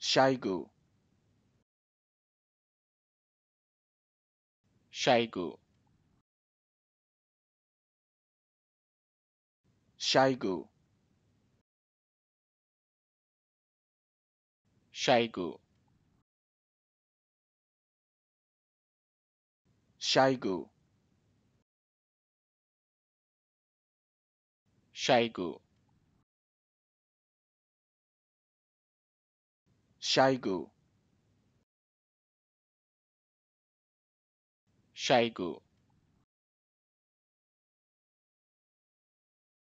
Shaigu. Shaigu. Shaigu. Shaigu. Shaigu. Shaigu. Shaigu. Shaigu.